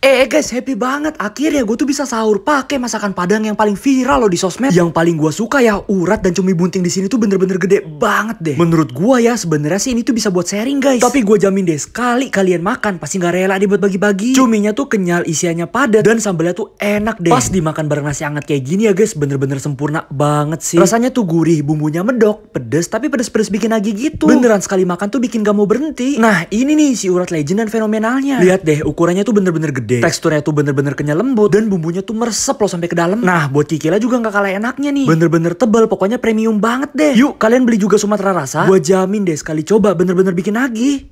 Eh guys, happy banget. Akhirnya gue tuh bisa sahur pakai masakan Padang yang paling viral loh di sosmed. Yang paling gue suka ya, urat dan cumi bunting di sini tuh bener-bener gede banget deh. Menurut gue ya, sebenarnya sih ini tuh bisa buat sharing guys. Tapi gue jamin deh, sekali kalian makan pasti nggak rela dibuat bagi-bagi. Cuminya tuh kenyal, isiannya padat, dan sambalnya tuh enak deh. Pas dimakan bareng nasi hangat kayak gini ya guys, bener-bener sempurna banget sih. Rasanya tuh gurih, bumbunya medok, pedes, tapi pedes-pedes bikin lagi gitu. Beneran sekali makan tuh bikin gak mau berhenti. Nah, ini nih si urat legend dan fenomenalnya. Lihat deh, ukurannya tuh bener-bener gede gede. Teksturnya tuh bener-bener kenyal lembut dan bumbunya tuh meresap loh sampai ke dalam. Nah, buat kikila juga nggak kalah enaknya nih. Bener-bener tebal, pokoknya premium banget deh. Yuk, kalian beli juga Sumatera Rasa. Gua jamin deh sekali coba bener-bener bikin nagih.